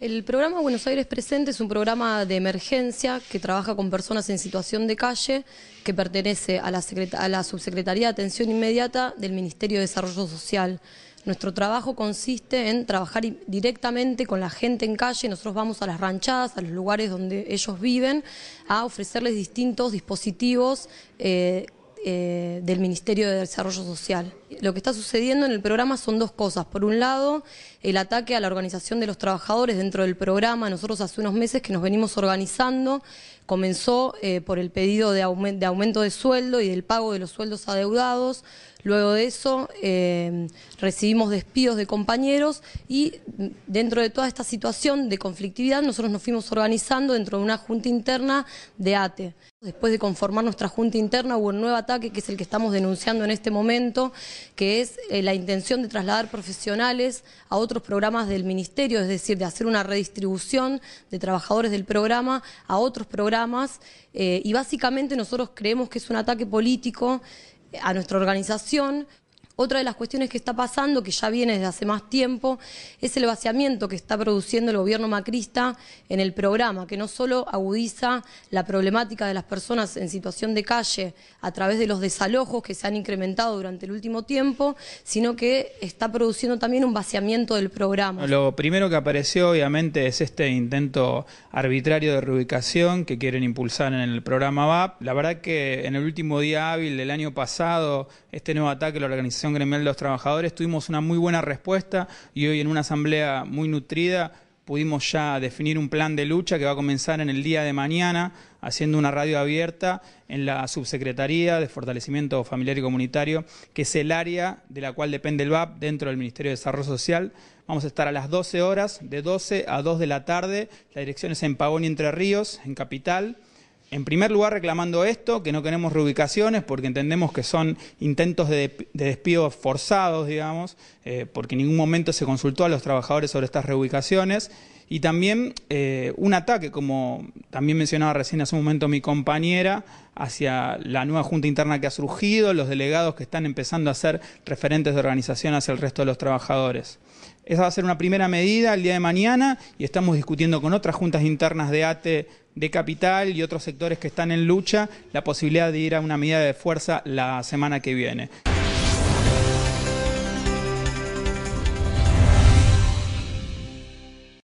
El programa Buenos Aires Presente es un programa de emergencia que trabaja con personas en situación de calle, que pertenece a la, Subsecretaría de Atención Inmediata del Ministerio de Desarrollo Social. Nuestro trabajo consiste en trabajar directamente con la gente en calle, nosotros vamos a las ranchadas, a los lugares donde ellos viven, a ofrecerles distintos dispositivos eh, eh, del Ministerio de Desarrollo Social. Lo que está sucediendo en el programa son dos cosas. Por un lado, el ataque a la organización de los trabajadores dentro del programa. Nosotros hace unos meses que nos venimos organizando, comenzó eh, por el pedido de, de aumento de sueldo y del pago de los sueldos adeudados, Luego de eso eh, recibimos despidos de compañeros y mm, dentro de toda esta situación de conflictividad nosotros nos fuimos organizando dentro de una junta interna de ATE. Después de conformar nuestra junta interna hubo un nuevo ataque que es el que estamos denunciando en este momento, que es eh, la intención de trasladar profesionales a otros programas del ministerio, es decir, de hacer una redistribución de trabajadores del programa a otros programas eh, y básicamente nosotros creemos que es un ataque político a nuestra organización otra de las cuestiones que está pasando, que ya viene desde hace más tiempo, es el vaciamiento que está produciendo el gobierno macrista en el programa, que no solo agudiza la problemática de las personas en situación de calle a través de los desalojos que se han incrementado durante el último tiempo, sino que está produciendo también un vaciamiento del programa. Lo primero que apareció, obviamente, es este intento arbitrario de reubicación que quieren impulsar en el programa VAP. La verdad que en el último día hábil del año pasado, este nuevo ataque a la organización Gremial de los Trabajadores, tuvimos una muy buena respuesta y hoy en una asamblea muy nutrida pudimos ya definir un plan de lucha que va a comenzar en el día de mañana, haciendo una radio abierta en la Subsecretaría de Fortalecimiento Familiar y Comunitario, que es el área de la cual depende el VAP dentro del Ministerio de Desarrollo Social. Vamos a estar a las 12 horas, de 12 a 2 de la tarde. La dirección es en Pagón y Entre Ríos, en Capital. En primer lugar, reclamando esto, que no queremos reubicaciones porque entendemos que son intentos de, despido forzados, digamos, eh, porque en ningún momento se consultó a los trabajadores sobre estas reubicaciones. Y también eh, un ataque, como también mencionaba recién hace un momento mi compañera, hacia la nueva junta interna que ha surgido, los delegados que están empezando a ser referentes de organización hacia el resto de los trabajadores. Esa va a ser una primera medida el día de mañana y estamos discutiendo con otras juntas internas de ATE de capital y otros sectores que están en lucha la posibilidad de ir a una medida de fuerza la semana que viene.